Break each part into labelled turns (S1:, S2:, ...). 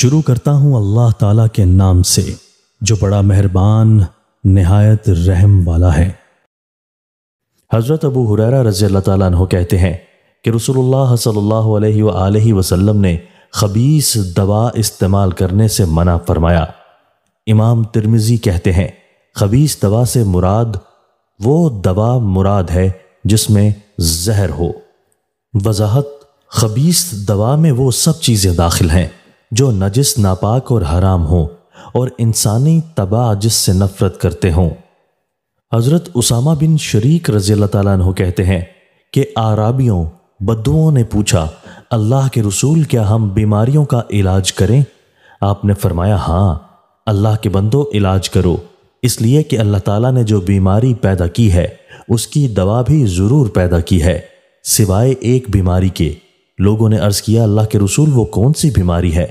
S1: शुरू करता हूँ अल्लाह ताला के नाम से जो बड़ा मेहरबान नहायत रहम वाला है हज़रत अबू हुरैरा रज़ी अल्लाह कहते हैं कि रसूलुल्लाह सल्लल्लाहु अलैहि वसल्लम ने खबीस दवा इस्तेमाल करने से मना फरमाया इमाम तिरमिज़ी कहते हैं खबीस दवा से मुराद वो दवा मुराद है जिसमें जहर हो वजाहत खबीस दवा में वो सब चीज़ें दाखिल हैं जो नजिस नापाक और हराम हों और इंसानी तबाह जिससे नफरत करते हों हज़रत उसामा बिन शरीक रज़ी अल्लाह कहते हैं कि आराबियों बदुओं ने पूछा अल्लाह के रसूल क्या हम बीमारियों का इलाज करें आपने फरमाया हाँ अल्लाह के बंदो इलाज करो इसलिए कि अल्लाह ताला ने जो बीमारी पैदा की है उसकी दवा भी ज़रूर पैदा की है सिवाय एक बीमारी के लोगों ने अर्ज़ किया अल्लाह के रसूल वो कौन सी बीमारी है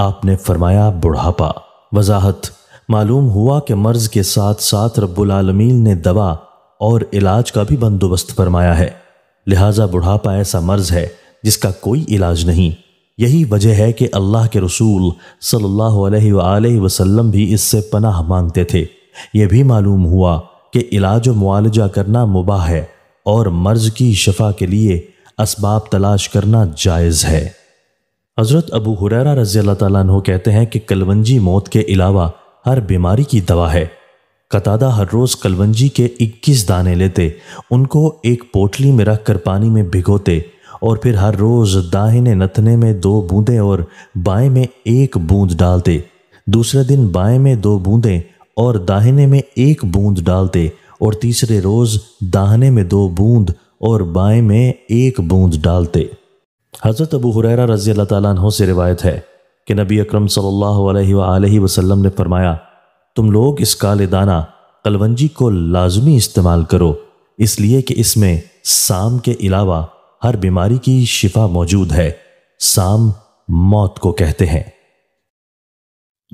S1: आपने फरमाया बुढ़ापा वजाहत मालूम हुआ कि मर्ज के साथ साथ रब्बुलमीन ने दवा और इलाज का भी बंदोबस्त फरमाया है लिहाजा बुढ़ापा ऐसा मर्ज है जिसका कोई इलाज नहीं यही वजह है कि अल्लाह के रसूल सल्लल्लाहु अलैहि वसल्लम भी इससे पनाह मांगते थे यह भी मालूम हुआ कि इलाज व मुआलजा करना मुबाह है और मर्ज की शफा के लिए इसबाब तलाश करना जायज़ है हज़रत अबू हुरैरा रज़ी अल्लाह कहते हैं कि कलवंजी मौत के अलावा हर बीमारी की दवा है कतादा हर रोज़ कलवंजी के 21 दाने लेते उनको एक पोटली में रख कर पानी में भिगोते और फिर हर रोज़ दाहिने नथने में दो बूंदें और बाएं में एक बूंद डालते दूसरे दिन बाएं में दो बूंदें और दाहिने में एक बूंद डालते और तीसरे रोज़ दाहिने में दो बूंद और बाएं में एक बूंद डालते हज़रत अबू हुरैरा रज़ी अल्लाह तहों से रिवायत है कि नबी अकरम सल्लल्लाहु अलैहि वसल्लम ने फरमाया तुम लोग इस काले दाना कलवंजी को लाजमी इस्तेमाल करो इसलिए कि इसमें साम के अलावा हर बीमारी की शिफा मौजूद है साम मौत को कहते हैं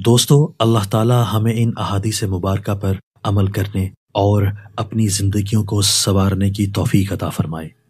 S1: दोस्तों अल्लाह ताला हमें इन अहादी से मुबारक पर अमल करने और अपनी ज़िंदगियों को संवारने की तोफ़ी अता फरमाए